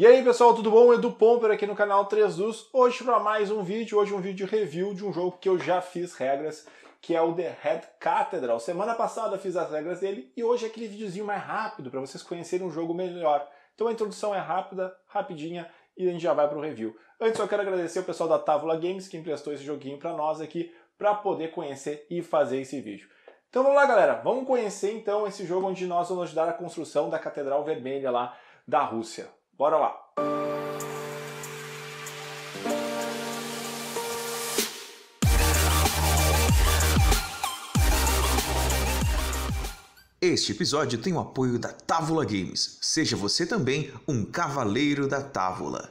E aí pessoal, tudo bom? Edu Pomper aqui no canal 3 Luz, hoje para mais um vídeo, hoje um vídeo review de um jogo que eu já fiz regras, que é o The Red Cathedral. Semana passada fiz as regras dele e hoje é aquele videozinho mais rápido para vocês conhecerem um jogo melhor. Então a introdução é rápida, rapidinha e a gente já vai para o review. Antes eu quero agradecer o pessoal da Távola Games que emprestou esse joguinho para nós aqui para poder conhecer e fazer esse vídeo. Então vamos lá galera, vamos conhecer então esse jogo onde nós vamos ajudar a construção da Catedral Vermelha lá da Rússia. Bora lá! Este episódio tem o apoio da Távola Games. Seja você também um cavaleiro da Távola.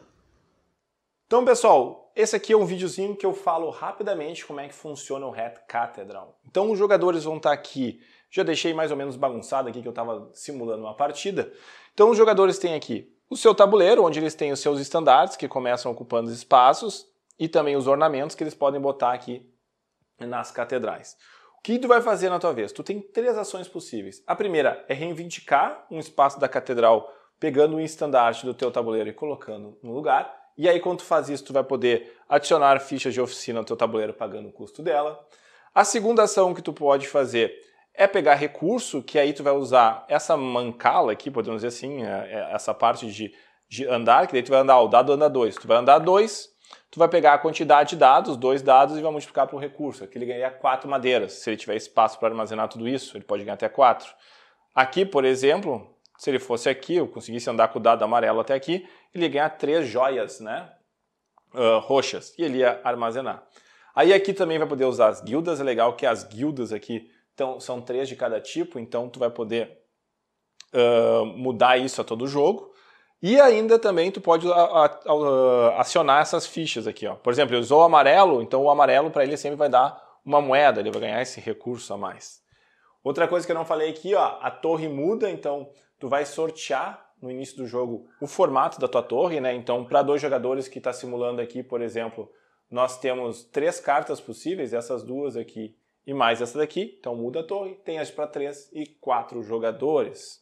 Então, pessoal, esse aqui é um videozinho que eu falo rapidamente como é que funciona o Red Cathedral. Então, os jogadores vão estar tá aqui. Já deixei mais ou menos bagunçado aqui que eu estava simulando uma partida. Então, os jogadores têm aqui o seu tabuleiro, onde eles têm os seus estandartes, que começam ocupando os espaços, e também os ornamentos que eles podem botar aqui nas catedrais. O que tu vai fazer na tua vez? Tu tem três ações possíveis. A primeira é reivindicar um espaço da catedral, pegando um estandarte do teu tabuleiro e colocando no lugar. E aí, quando tu faz isso, tu vai poder adicionar fichas de oficina ao teu tabuleiro, pagando o custo dela. A segunda ação que tu pode fazer é pegar recurso, que aí tu vai usar essa mancala aqui, podemos dizer assim, é, é, essa parte de, de andar, que daí tu vai andar, o dado anda 2, tu vai andar 2, tu vai pegar a quantidade de dados, dois dados, e vai multiplicar por recurso. Aqui ele ganharia 4 madeiras, se ele tiver espaço para armazenar tudo isso, ele pode ganhar até 4. Aqui, por exemplo, se ele fosse aqui, eu conseguisse andar com o dado amarelo até aqui, ele ia ganhar 3 joias, né, uh, roxas, e ele ia armazenar. Aí aqui também vai poder usar as guildas, é legal que as guildas aqui então, são três de cada tipo, então tu vai poder uh, mudar isso a todo jogo. E ainda também tu pode acionar essas fichas aqui. Ó. Por exemplo, ele usou o amarelo, então o amarelo para ele sempre vai dar uma moeda, ele vai ganhar esse recurso a mais. Outra coisa que eu não falei aqui, ó, a torre muda, então tu vai sortear no início do jogo o formato da tua torre, né? Então, para dois jogadores que está simulando aqui, por exemplo, nós temos três cartas possíveis, essas duas aqui e mais essa daqui, então muda a torre, tem as para três e quatro jogadores.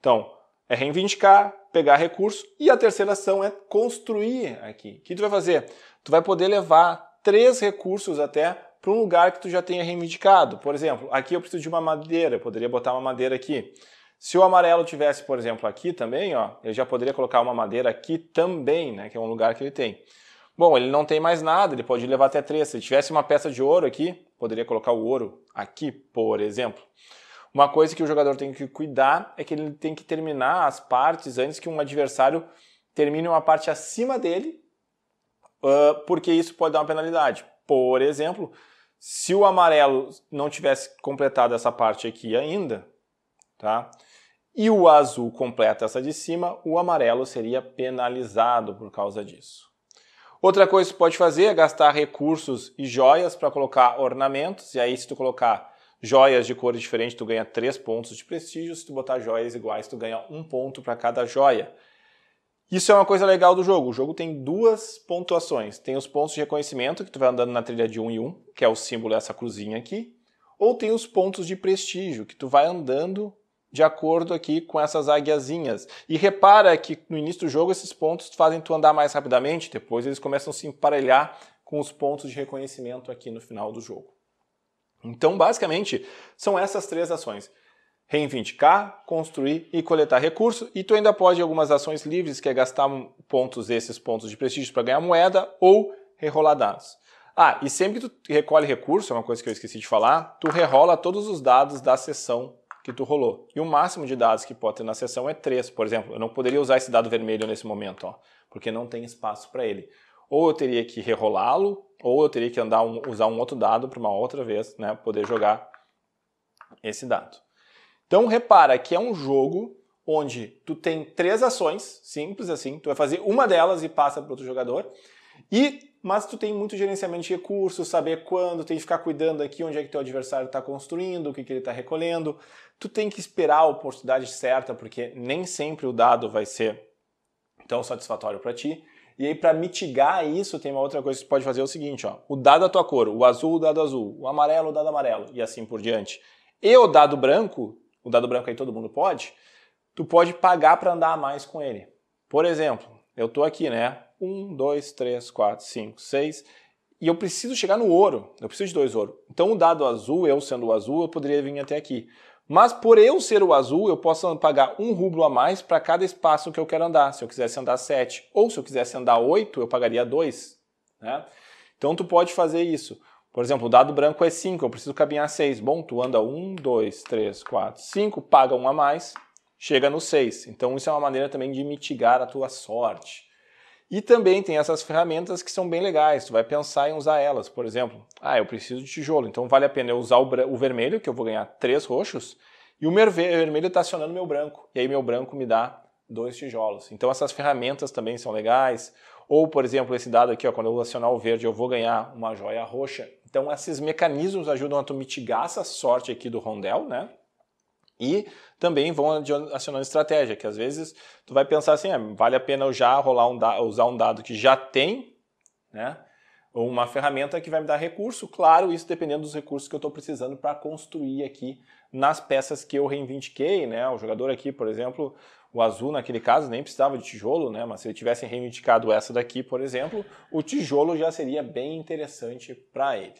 Então, é reivindicar, pegar recurso e a terceira ação é construir aqui. O que tu vai fazer? Tu vai poder levar três recursos até para um lugar que tu já tenha reivindicado. Por exemplo, aqui eu preciso de uma madeira, eu poderia botar uma madeira aqui. Se o amarelo tivesse, por exemplo, aqui também, ó, eu já poderia colocar uma madeira aqui também, né, que é um lugar que ele tem. Bom, ele não tem mais nada, ele pode levar até três. Se ele tivesse uma peça de ouro aqui, poderia colocar o ouro aqui, por exemplo. Uma coisa que o jogador tem que cuidar é que ele tem que terminar as partes antes que um adversário termine uma parte acima dele, ah, porque isso pode dar uma penalidade. Por exemplo, se o amarelo não tivesse completado essa parte aqui ainda, tá? E o azul completa essa de cima, o amarelo seria penalizado por causa disso. Outra coisa que você pode fazer é gastar recursos e joias para colocar ornamentos, e aí se tu colocar joias de cores diferentes, tu ganha 3 pontos de prestígio, se tu botar joias iguais, tu ganha 1 ponto para cada joia. Isso é uma coisa legal do jogo. O jogo tem duas pontuações. Tem os pontos de reconhecimento, que tu vai andando na trilha de 1 e 1, que é o símbolo dessa cruzinha aqui, ou tem os pontos de prestígio, que tu vai andando de acordo aqui com essas águiazinhas. E repara que no início do jogo esses pontos fazem tu andar mais rapidamente, depois eles começam a se emparelhar com os pontos de reconhecimento aqui no final do jogo. Então, basicamente, são essas três ações. Reivindicar, construir e coletar recurso. E tu ainda pode algumas ações livres, que é gastar pontos, esses pontos de prestígio para ganhar moeda ou rerolar dados. Ah, e sempre que tu recolhe recurso, é uma coisa que eu esqueci de falar, tu rerola todos os dados da sessão que tu rolou. E o máximo de dados que pode ter na sessão é 3, por exemplo. Eu não poderia usar esse dado vermelho nesse momento, ó, porque não tem espaço para ele. Ou eu teria que rerolá-lo, ou eu teria que andar um, usar um outro dado para uma outra vez, né, poder jogar esse dado. Então repara que é um jogo onde tu tem três ações, simples assim, tu vai fazer uma delas e passa para outro jogador, e mas tu tem muito gerenciamento de recursos, saber quando, tem que ficar cuidando aqui onde é que teu adversário está construindo, o que, que ele está recolhendo. Tu tem que esperar a oportunidade certa, porque nem sempre o dado vai ser tão satisfatório para ti. E aí, para mitigar isso, tem uma outra coisa que tu pode fazer: é o seguinte, ó. O dado é a tua cor, o azul, o dado azul, o amarelo, o dado amarelo, e assim por diante. E o dado branco, o dado branco aí todo mundo pode, tu pode pagar para andar mais com ele. Por exemplo, eu tô aqui, né? 1, 2, 3, 4, 5, 6. E eu preciso chegar no ouro. Eu preciso de dois ouro. Então o dado azul, eu sendo o azul, eu poderia vir até aqui. Mas por eu ser o azul, eu posso pagar um rublo a mais para cada espaço que eu quero andar. Se eu quisesse andar 7 ou se eu quisesse andar 8, eu pagaria 2. Né? Então tu pode fazer isso. Por exemplo, o dado branco é 5, eu preciso caminhar 6. Bom, tu anda 1, 2, 3, 4, 5, paga um a mais, chega no 6. Então isso é uma maneira também de mitigar a tua sorte. E também tem essas ferramentas que são bem legais, tu vai pensar em usar elas. Por exemplo, ah, eu preciso de tijolo, então vale a pena eu usar o, o vermelho, que eu vou ganhar três roxos, e o vermelho está acionando meu branco, e aí meu branco me dá dois tijolos. Então essas ferramentas também são legais. Ou, por exemplo, esse dado aqui, ó, quando eu acionar o verde, eu vou ganhar uma joia roxa. Então esses mecanismos ajudam a tu mitigar essa sorte aqui do rondel, né? E também vão acionando estratégia, que às vezes tu vai pensar assim, ah, vale a pena eu já rolar um usar um dado que já tem, né? Ou uma ferramenta que vai me dar recurso, claro, isso dependendo dos recursos que eu estou precisando para construir aqui nas peças que eu reivindiquei, né? O jogador aqui, por exemplo, o azul naquele caso nem precisava de tijolo, né? Mas se ele tivesse reivindicado essa daqui, por exemplo, o tijolo já seria bem interessante para ele.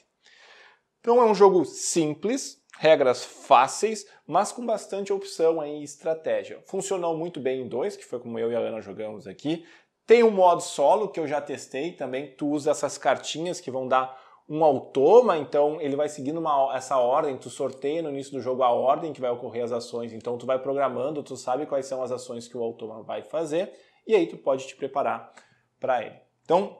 Então é um jogo simples, regras fáceis, mas com bastante opção aí e estratégia. Funcionou muito bem em dois, que foi como eu e a Ana jogamos aqui. Tem um modo solo que eu já testei também, tu usa essas cartinhas que vão dar um automa, então ele vai seguindo uma, essa ordem, tu sorteia no início do jogo a ordem que vai ocorrer as ações, então tu vai programando, tu sabe quais são as ações que o automa vai fazer, e aí tu pode te preparar para ele. Então,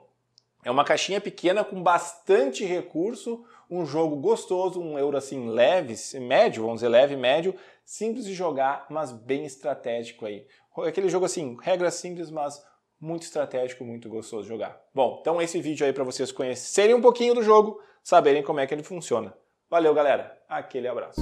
é uma caixinha pequena com bastante recurso, um jogo gostoso, um euro assim leve, médio, vamos dizer leve, médio, simples de jogar, mas bem estratégico aí. Aquele jogo assim, regras simples, mas muito estratégico, muito gostoso de jogar. Bom, então esse vídeo aí para vocês conhecerem um pouquinho do jogo, saberem como é que ele funciona. Valeu, galera. Aquele abraço.